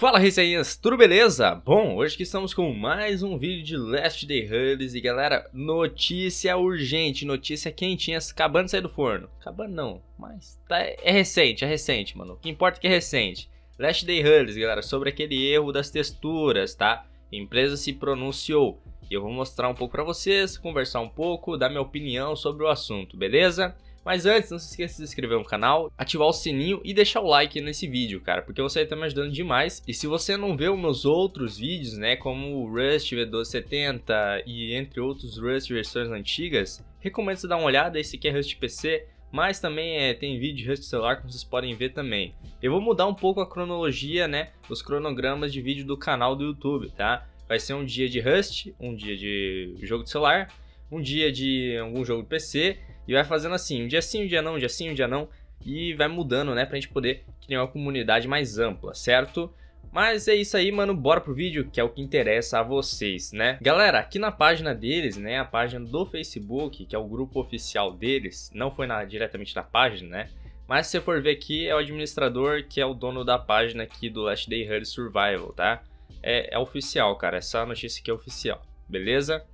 Fala resenhas, tudo beleza? Bom, hoje que estamos com mais um vídeo de Last Day Huddles e galera, notícia urgente, notícia quentinha, acabando de sair do forno. Acabando não, mas tá, é recente, é recente, mano. O que importa é que é recente. Last Day Huddles, galera, sobre aquele erro das texturas, tá? A empresa se pronunciou. E eu vou mostrar um pouco pra vocês, conversar um pouco, dar minha opinião sobre o assunto, beleza? Beleza? Mas antes, não se esqueça de se inscrever no canal, ativar o sininho e deixar o like nesse vídeo, cara, porque você tá me ajudando demais. E se você não vê os meus outros vídeos, né, como o Rust V270 e entre outros Rust versões antigas, recomendo você dar uma olhada, esse aqui é Rust PC, mas também é, tem vídeo de Rust celular, como vocês podem ver também. Eu vou mudar um pouco a cronologia, né, os cronogramas de vídeo do canal do YouTube, tá? Vai ser um dia de Rust, um dia de jogo de celular, um dia de algum jogo de PC e vai fazendo assim, um dia sim, um dia não, um dia sim, um dia não. E vai mudando, né? Pra gente poder criar uma comunidade mais ampla, certo? Mas é isso aí, mano, bora pro vídeo, que é o que interessa a vocês, né? Galera, aqui na página deles, né, a página do Facebook, que é o grupo oficial deles, não foi na, diretamente na página, né? Mas se você for ver aqui, é o administrador que é o dono da página aqui do Last Day Hard Survival, tá? É, é oficial, cara, essa notícia aqui é oficial, beleza?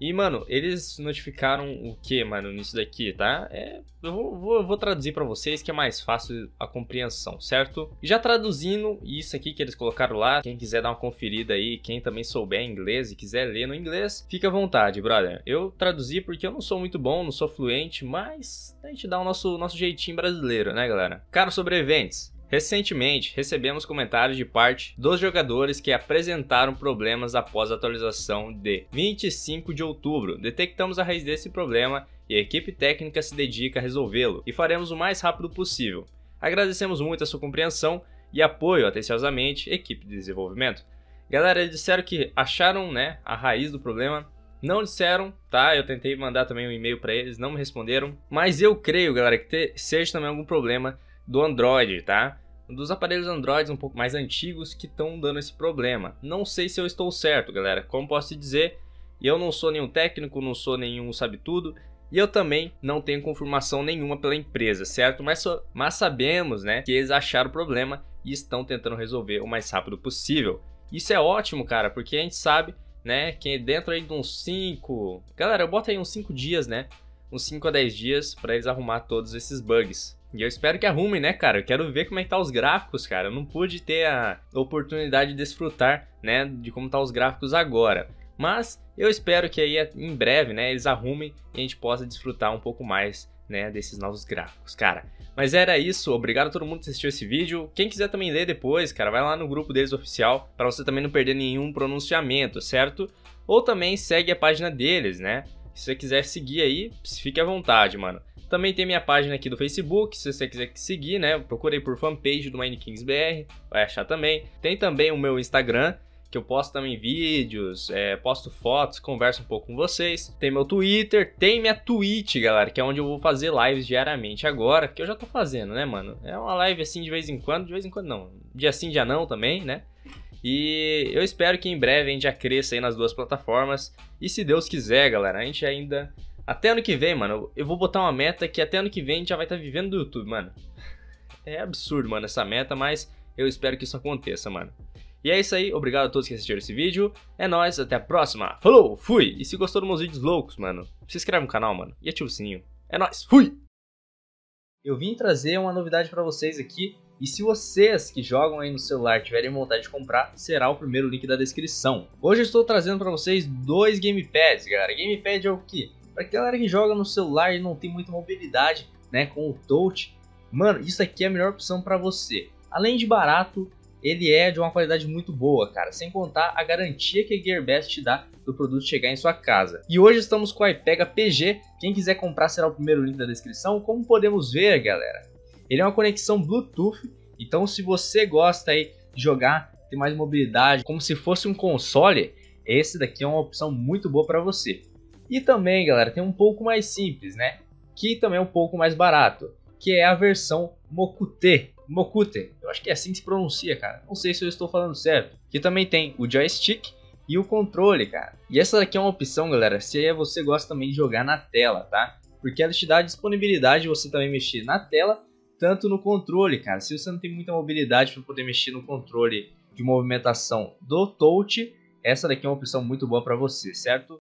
E, mano, eles notificaram o que, mano, nisso daqui, tá? É, eu vou, vou, vou traduzir para vocês que é mais fácil a compreensão, certo? Já traduzindo isso aqui que eles colocaram lá, quem quiser dar uma conferida aí, quem também souber inglês e quiser ler no inglês, fica à vontade, brother. Eu traduzi porque eu não sou muito bom, não sou fluente, mas a gente dá o nosso, nosso jeitinho brasileiro, né, galera? sobre sobreviventes, Recentemente, recebemos comentários de parte dos jogadores que apresentaram problemas após a atualização de 25 de outubro. Detectamos a raiz desse problema e a equipe técnica se dedica a resolvê-lo e faremos o mais rápido possível. Agradecemos muito a sua compreensão e apoio atenciosamente, equipe de desenvolvimento. Galera, eles disseram que acharam né, a raiz do problema, não disseram, tá? Eu tentei mandar também um e-mail para eles, não me responderam. Mas eu creio, galera, que seja também algum problema do Android, tá? dos aparelhos Android um pouco mais antigos que estão dando esse problema. Não sei se eu estou certo, galera. Como posso te dizer, eu não sou nenhum técnico, não sou nenhum sabe-tudo, e eu também não tenho confirmação nenhuma pela empresa, certo? Mas, mas sabemos né, que eles acharam o problema e estão tentando resolver o mais rápido possível. Isso é ótimo, cara, porque a gente sabe né, que dentro aí de uns 5... Galera, eu boto aí uns 5 dias, né? Uns 5 a 10 dias para eles arrumar todos esses bugs. E eu espero que arrumem, né, cara? Eu quero ver como é que tá os gráficos, cara. Eu não pude ter a oportunidade de desfrutar, né, de como tá os gráficos agora. Mas eu espero que aí em breve, né, eles arrumem e a gente possa desfrutar um pouco mais, né, desses novos gráficos, cara. Mas era isso, obrigado a todo mundo que assistiu esse vídeo. Quem quiser também ler depois, cara, vai lá no grupo deles oficial para você também não perder nenhum pronunciamento, certo? Ou também segue a página deles, né? Se você quiser seguir aí, fique à vontade, mano. Também tem minha página aqui do Facebook, se você quiser seguir, né? Procurei por fanpage do MineKingsBR, Kings BR, vai achar também. Tem também o meu Instagram, que eu posto também vídeos, é, posto fotos, converso um pouco com vocês. Tem meu Twitter, tem minha Twitch, galera, que é onde eu vou fazer lives diariamente agora, que eu já tô fazendo, né, mano? É uma live assim de vez em quando, de vez em quando não, dia sim, dia não também, né? E eu espero que em breve a gente já cresça aí nas duas plataformas. E se Deus quiser, galera, a gente ainda até ano que vem, mano, eu vou botar uma meta que até ano que vem a gente já vai estar tá vivendo do YouTube, mano. É absurdo, mano, essa meta, mas eu espero que isso aconteça, mano. E é isso aí, obrigado a todos que assistiram esse vídeo. É nóis, até a próxima. Falou, fui! E se gostou dos meus vídeos loucos, mano, se inscreve no canal, mano, e ativa o sininho. É nóis, fui! Eu vim trazer uma novidade para vocês aqui, e se vocês que jogam aí no celular tiverem vontade de comprar, será o primeiro link da descrição. Hoje eu estou trazendo para vocês dois gamepads, galera. Gamepad é o que? Pra galera que joga no celular e não tem muita mobilidade, né, com o touch, mano, isso aqui é a melhor opção para você. Além de barato, ele é de uma qualidade muito boa, cara, sem contar a garantia que a GearBest te dá do produto chegar em sua casa. E hoje estamos com a IPEGA PG, quem quiser comprar será o primeiro link da descrição, como podemos ver, galera. Ele é uma conexão Bluetooth, então se você gosta aí de jogar, ter mais mobilidade, como se fosse um console, esse daqui é uma opção muito boa para você. E também, galera, tem um pouco mais simples, né? Que também é um pouco mais barato, que é a versão Mokute. Mokute, eu acho que é assim que se pronuncia, cara. Não sei se eu estou falando certo. Que também tem o joystick e o controle, cara. E essa daqui é uma opção, galera, se você gosta também de jogar na tela, tá? Porque ela te dá a disponibilidade de você também mexer na tela, tanto no controle, cara. Se você não tem muita mobilidade para poder mexer no controle de movimentação do touch, essa daqui é uma opção muito boa para você, certo?